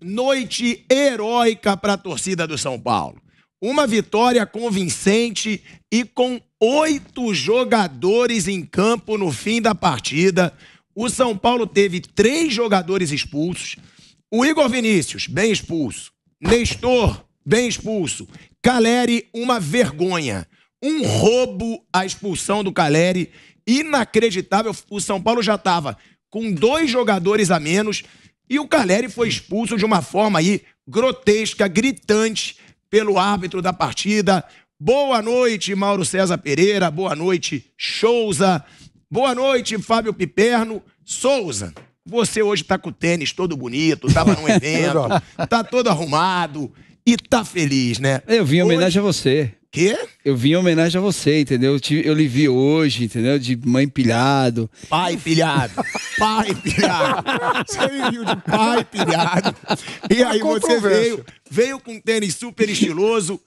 noite heróica para a torcida do São Paulo. Uma vitória convincente e com oito jogadores em campo no fim da partida. O São Paulo teve três jogadores expulsos. O Igor Vinícius, bem expulso. Nestor, bem expulso. Caleri, uma vergonha. Um roubo a expulsão do Caleri. Inacreditável. O São Paulo já estava com dois jogadores a menos e o Caleri foi expulso de uma forma aí grotesca, gritante, pelo árbitro da partida. Boa noite, Mauro César Pereira. Boa noite, Souza. Boa noite, Fábio Piperno. Souza, você hoje tá com o tênis todo bonito, tava num evento, tá todo arrumado e tá feliz, né? Eu vim em homenagem a você. Quê? Eu vim em homenagem a você, entendeu? Eu, te, eu lhe vi hoje, entendeu? De mãe pilhado. Pai pilhado. pai pilhado. Você me viu de pai pilhado. E aí você veio, veio com um tênis super estiloso.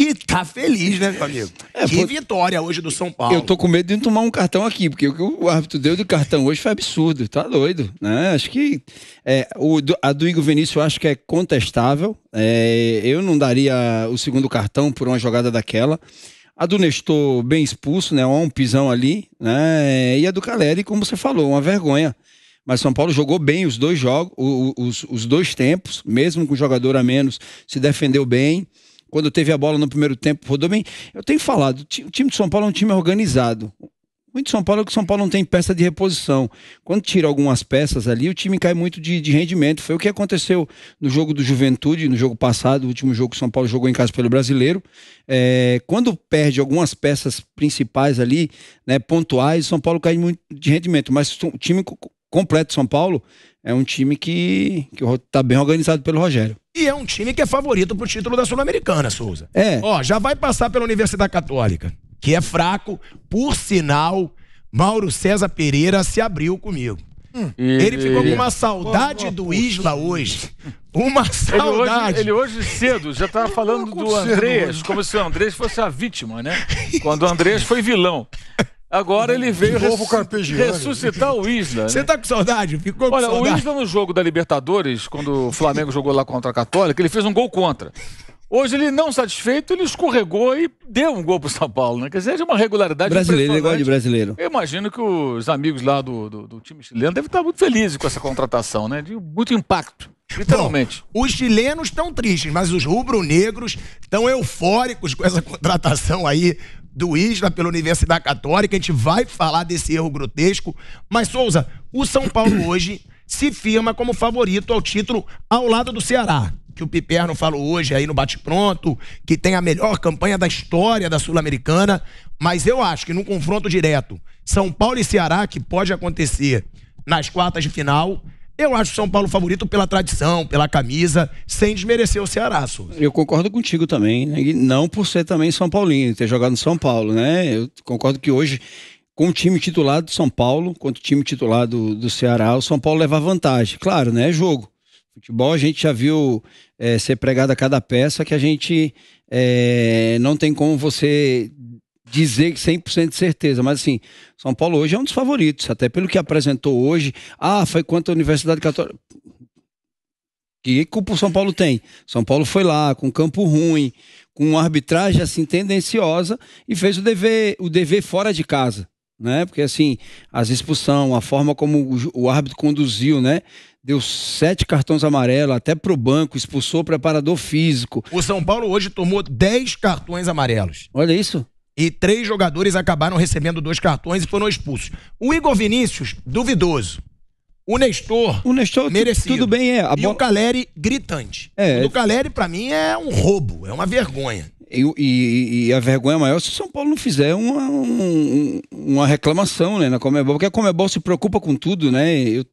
E tá feliz, né, meu amigo? É, que pô... vitória hoje do São Paulo. Eu tô com medo de tomar um cartão aqui, porque o que o árbitro deu de cartão hoje foi absurdo, tá doido, né? Acho que é, o, a do Igor Vinícius eu acho que é contestável. É, eu não daria o segundo cartão por uma jogada daquela. A do Nestor bem expulso, né? Um pisão ali, né? E a do Caleri, como você falou, uma vergonha. Mas São Paulo jogou bem os dois jogos, os, os dois tempos, mesmo com o jogador a menos, se defendeu bem quando teve a bola no primeiro tempo, rodou bem. Eu tenho falado, o time de São Paulo é um time organizado. Muito São Paulo é que São Paulo não tem peça de reposição. Quando tira algumas peças ali, o time cai muito de, de rendimento. Foi o que aconteceu no jogo do Juventude, no jogo passado, o último jogo que São Paulo jogou em casa pelo Brasileiro. É, quando perde algumas peças principais ali, né, pontuais, São Paulo cai muito de rendimento. Mas o time completo de São Paulo é um time que está bem organizado pelo Rogério. E é um time que é favorito pro título da Sul-Americana, Souza. É. Ó, já vai passar pela Universidade Católica, que é fraco. Por sinal, Mauro César Pereira se abriu comigo. Hum. E... Ele ficou com uma saudade do Isla hoje. Uma saudade. Ele hoje, ele hoje cedo já tava falando do Andrés, como se o Andrés fosse a vítima, né? Quando o Andrés foi vilão. Agora ele veio ressuscitar o Isla. Né? Você né? tá com saudade? Ficou Olha, com saudade. o Isla no jogo da Libertadores, quando o Flamengo jogou lá contra a Católica, ele fez um gol contra. Hoje ele não satisfeito, ele escorregou e deu um gol pro São Paulo, né? Quer dizer, é de uma regularidade Brasileiro, igual de brasileiro. Eu imagino que os amigos lá do, do, do time chileno devem estar muito felizes com essa contratação, né? De muito impacto. Literalmente. Bom, os chilenos estão tristes, mas os rubro-negros estão eufóricos com essa contratação aí do ISLA pela Universidade Católica. A gente vai falar desse erro grotesco. Mas, Souza, o São Paulo hoje se firma como favorito ao título ao lado do Ceará. Que o Piperno falou hoje aí no bate-pronto, que tem a melhor campanha da história da Sul-Americana. Mas eu acho que num confronto direto, São Paulo e Ceará, que pode acontecer nas quartas de final, eu acho o São Paulo favorito pela tradição, pela camisa, sem desmerecer o Ceará, Souza. Eu concordo contigo também, né? e não por ser também São Paulino, ter jogado no São Paulo, né? Eu concordo que hoje, com o time titular do São Paulo, quanto o time titular do, Ceará, o São Paulo leva vantagem. Claro, né? É jogo. Futebol a gente já viu é, ser a cada peça que a gente é, não tem como você dizer 100% de certeza, mas assim, São Paulo hoje é um dos favoritos, até pelo que apresentou hoje. Ah, foi quanto a Universidade Católica. Que culpa o São Paulo tem? São Paulo foi lá com campo ruim, com uma arbitragem assim tendenciosa e fez o dever, o dever fora de casa, né? Porque assim, as expulsão, a forma como o, o árbitro conduziu, né? Deu sete cartões amarelos até pro banco, expulsou o preparador físico. O São Paulo hoje tomou dez cartões amarelos. Olha isso e três jogadores acabaram recebendo dois cartões e foram expulsos. O Igor Vinícius, duvidoso. O Nestor, o Nestor merecido. Tudo bem, é. A e o Caleri, gritante. É, o do Caleri, para mim, é um roubo, é uma vergonha. E, e, e, a vergonha maior se o São Paulo não fizer uma, um, uma reclamação né, na Comebol, porque a Comebol se preocupa com tudo, né? Eu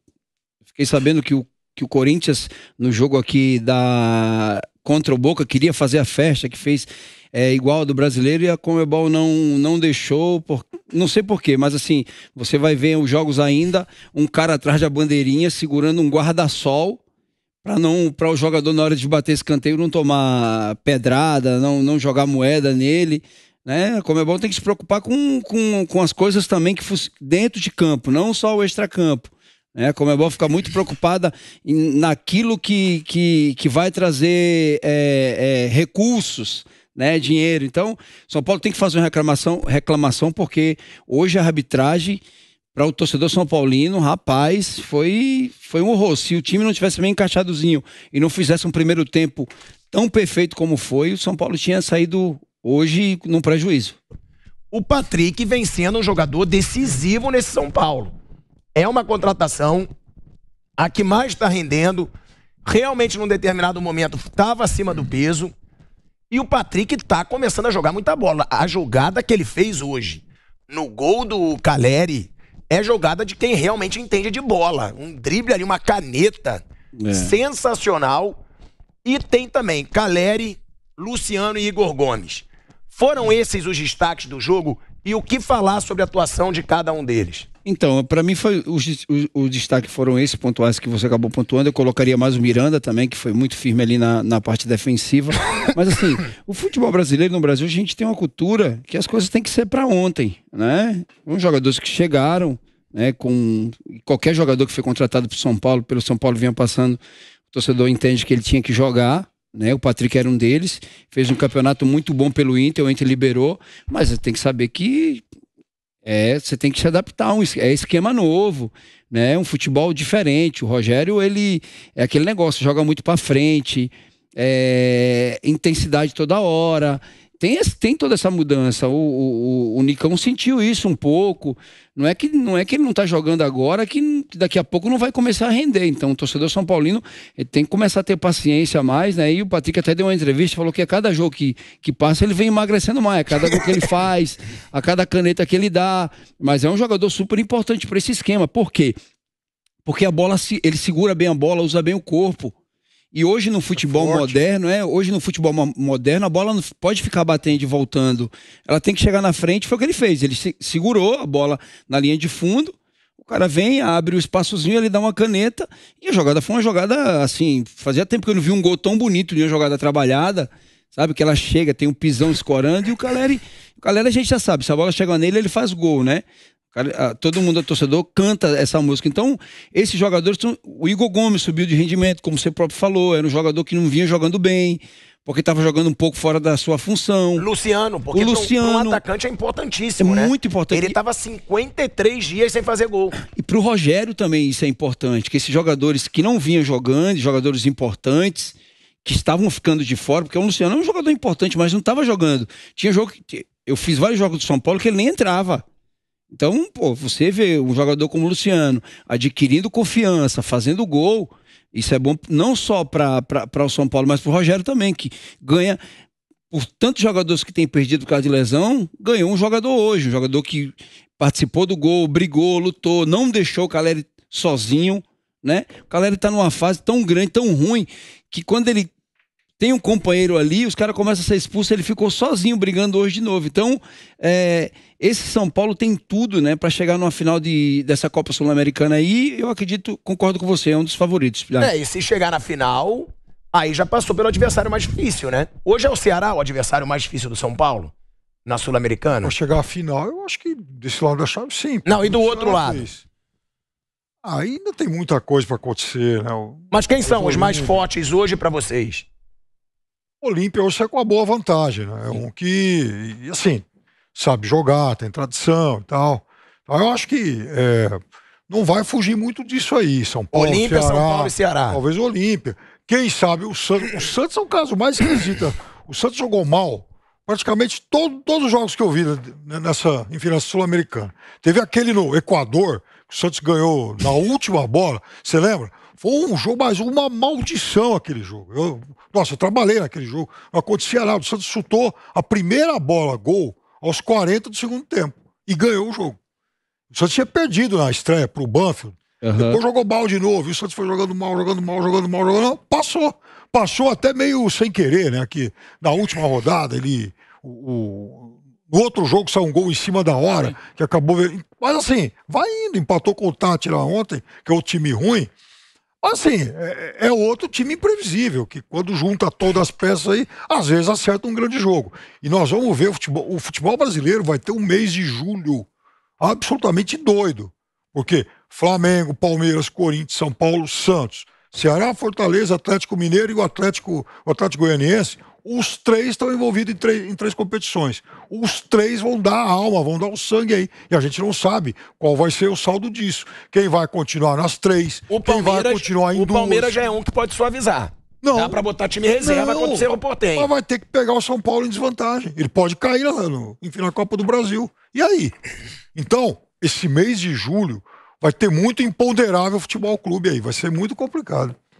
fiquei sabendo que o, que o Corinthians, no jogo aqui da contra o Boca, queria fazer a festa que fez é, igual a do brasileiro e a Comebol não, não deixou, por, não sei porquê, mas assim, você vai ver os jogos ainda, um cara atrás da bandeirinha segurando um guarda-sol para não para o jogador na hora de bater escanteio não tomar pedrada, não, não jogar moeda nele. Né? é bom, tem que se preocupar com, com, com as coisas também que dentro de campo, não só o extracampo. É, como a é Comebol fica muito preocupada em, naquilo que, que, que vai trazer é, é, recursos, né, dinheiro. Então, São Paulo tem que fazer uma reclamação, reclamação porque hoje a arbitragem para o torcedor são paulino, rapaz, foi foi um horror. Se o time não tivesse bem encaixadozinho e não fizesse um primeiro tempo tão perfeito como foi, o São Paulo tinha saído hoje num prejuízo. O Patrick vem sendo um jogador decisivo nesse São Paulo é uma contratação, a que mais está rendendo, realmente num determinado momento estava acima do peso. E o Patrick está começando a jogar muita bola. A jogada que ele fez hoje no gol do Caleri é jogada de quem realmente entende de bola. Um drible ali, uma caneta é. sensacional. E tem também Caleri, Luciano e Igor Gomes. Foram esses os destaques do jogo e o que falar sobre a atuação de cada um deles? Então, para mim foi os, os, os destaques foram esses pontuais que você acabou pontuando. Eu colocaria mais o Miranda também, que foi muito firme ali na, na parte defensiva. Mas assim, o futebol brasileiro no Brasil, a gente tem uma cultura que as coisas têm que ser para ontem, né? Uns jogadores que chegaram, né, com qualquer jogador que foi contratado para São Paulo, pelo São Paulo vinha passando, o torcedor entende que ele tinha que jogar, né? O Patrick era um deles, fez um campeonato muito bom pelo Inter, o Inter liberou, mas tem que saber que é, você tem que se adaptar, um, é esquema novo, né? Um futebol diferente. O Rogério, ele é aquele negócio, joga muito para frente, é, intensidade toda hora, tem, tem toda essa mudança. O, o, o, Nicão sentiu isso um pouco. Não é que não é que ele não está jogando agora, que daqui a pouco não vai começar a render. Então, o torcedor São Paulino tem que começar a ter paciência mais, né? E o Patrick até deu uma entrevista falou que a cada jogo que, que passa, ele vem emagrecendo mais, a cada gol que ele faz, a cada caneta que ele dá. Mas é um jogador super importante para esse esquema. Por quê? Porque a bola, ele segura bem a bola, usa bem o corpo. E hoje no futebol moderno, é, hoje no futebol moderno, a bola não pode ficar batendo e voltando. Ela tem que chegar na frente, foi o que ele fez. Ele se, segurou a bola na linha de fundo, o cara vem, abre o espaçozinho, ele dá uma caneta, e a jogada foi uma jogada assim, fazia tempo que eu não vi um gol tão bonito de uma jogada trabalhada, sabe? Que ela chega, tem um pisão escorando, e o Caleri, o Caleri a gente já sabe, se a bola chega nele, ele faz gol, né? Ah, todo mundo é torcedor, canta essa música. Então, esses jogadores. O Igor Gomes subiu de rendimento, como você próprio falou, era um jogador que não vinha jogando bem, porque estava jogando um pouco fora da sua função. Luciano, porque o Luciano, pro, um atacante é importantíssimo, é né? muito importante. Ele estava 53 dias sem fazer gol. E para o Rogério também isso é importante, que esses jogadores que não vinham jogando, jogadores importantes, que estavam ficando de fora, porque o Luciano é um jogador importante, mas não estava jogando. Tinha jogo que eu fiz vários jogos do São Paulo que ele nem entrava. Então, pô, você vê um jogador como o Luciano adquirindo confiança, fazendo gol, isso é bom não só para o São Paulo, mas para o Rogério também, que ganha por tantos jogadores que tem perdido por causa de lesão, ganhou um jogador hoje, um jogador que participou do gol, brigou, lutou, não deixou o Caleri sozinho, né? O Caleri está numa fase tão grande, tão ruim, que quando ele tem um companheiro ali, os caras começam a ser expulsos, ele ficou sozinho brigando hoje de novo. Então, é, esse São Paulo tem tudo, né, para chegar numa final de, dessa Copa Sul-Americana aí. Eu acredito, concordo com você, é um dos favoritos. É, e se chegar na final, aí já passou pelo adversário mais difícil, né? Hoje é o Ceará o adversário mais difícil do São Paulo na Sul-Americana. Pra chegar à final, eu acho que desse lado da chave, sim. Não, e do outro lado? Fez. Ainda tem muita coisa para acontecer, né? Mas quem são os mais fortes hoje para vocês? Olímpia hoje sai é com uma boa vantagem. Né? É um que, assim, sabe jogar, tem tradição e tal. Então, eu acho que é, não vai fugir muito disso aí. São Paulo, Olímpia, Ceará, São Paulo e Ceará. Talvez Olímpia. Quem sabe o Santos. O Santos é um caso mais esquisito. Né? O Santos jogou mal praticamente todo, todos os jogos que eu vi né, nessa em sul-americana. Teve aquele no Equador, que o Santos ganhou na última bola, você lembra? Foi um jogo, mas uma maldição aquele jogo. Eu, nossa, eu trabalhei naquele jogo. Acontecia nada. O Santos chutou a primeira bola, gol, aos 40 do segundo tempo. E ganhou o jogo. O Santos tinha perdido na estreia pro Banfield. Uhum. Depois jogou mal de novo. E o Santos foi jogando mal, jogando mal, jogando mal, jogando mal. Passou. Passou até meio sem querer, né? Que na última rodada ele. O, o no outro jogo saiu um gol em cima da hora, que acabou. Mas assim, vai indo. Empatou com o lá ontem, que é o time ruim. Assim, é, é, outro time imprevisível, que quando junta todas as peças aí, às vezes acerta um grande jogo. E nós vamos ver o futebol, o futebol brasileiro vai ter um mês de julho absolutamente doido. Porque Flamengo, Palmeiras, Corinthians, São Paulo, Santos, Ceará, Fortaleza, Atlético Mineiro e o Atlético, o Atlético Goianiense, os três estão envolvidos em três, em três competições. Os três vão dar a alma, vão dar o sangue aí. E a gente não sabe qual vai ser o saldo disso. Quem vai continuar nas três, o quem vai continuar em o duas. O Palmeiras já é um que pode suavizar. Não. Dá pra botar time reserva não, quando você tem. Mas vai ter que pegar o São Paulo em desvantagem. Ele pode cair lá no, final na Copa do Brasil. E aí? Então, esse mês de julho vai ter muito imponderável futebol clube aí. Vai ser muito complicado.